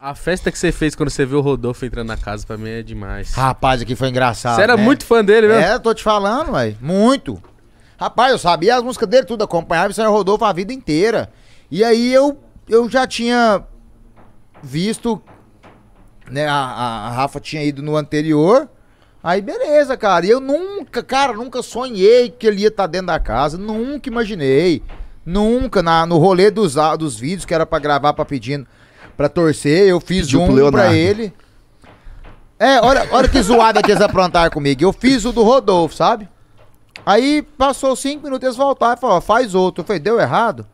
A festa que você fez quando você viu o Rodolfo entrando na casa pra mim é demais. Rapaz, aqui foi engraçado. Você era né? muito fã dele, né? É, tô te falando, velho. Muito. Rapaz, eu sabia as músicas dele, tudo acompanhava, isso era o Rodolfo a vida inteira. E aí eu, eu já tinha visto, né, a, a Rafa tinha ido no anterior. Aí beleza, cara. E eu nunca, cara, nunca sonhei que ele ia estar tá dentro da casa, nunca imaginei. Nunca, na, no rolê dos, dos vídeos que era para gravar, pra pedindo pra torcer. Eu fiz Pediu um pra ele. É, olha, olha que zoada que eles aprontaram comigo. Eu fiz o do Rodolfo, sabe? Aí passou cinco minutos, eles voltaram e falaram, faz outro. Eu falei, deu errado?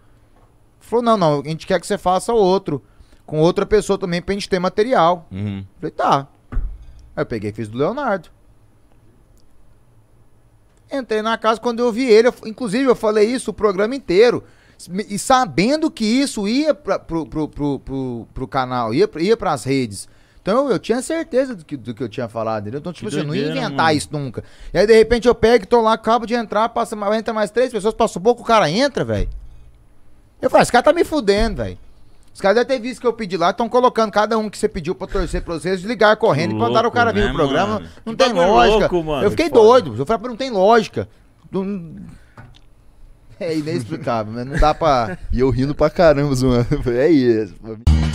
Falou, não, não, a gente quer que você faça outro. Com outra pessoa também pra gente ter material. Uhum. Falei, tá. Aí eu peguei e fiz do Leonardo. Entrei na casa, quando eu vi ele, eu, inclusive eu falei isso o programa inteiro. E sabendo que isso ia pra, pro, pro, pro, pro, pro canal, ia, ia pras redes. Então eu tinha certeza do que, do que eu tinha falado, entendeu? Então, tipo assim, eu não ia inventar mano. isso nunca. E aí, de repente, eu pego e tô lá, acabo de entrar, passa, entra mais três pessoas, passa um pouco, o cara entra, velho. Eu falo, esse cara tá me fudendo, velho. Os caras devem ter visto que eu pedi lá, estão colocando cada um que você pediu pra torcer pra vocês, ligar correndo louco, e plantaram o cara vir né, no programa. Mano? Não que tem lógica. Louco, eu fiquei doido. Eu falei, não tem lógica. Não... É inexplicável, mas não dá pra. E eu rindo pra caramba, zoando. É isso.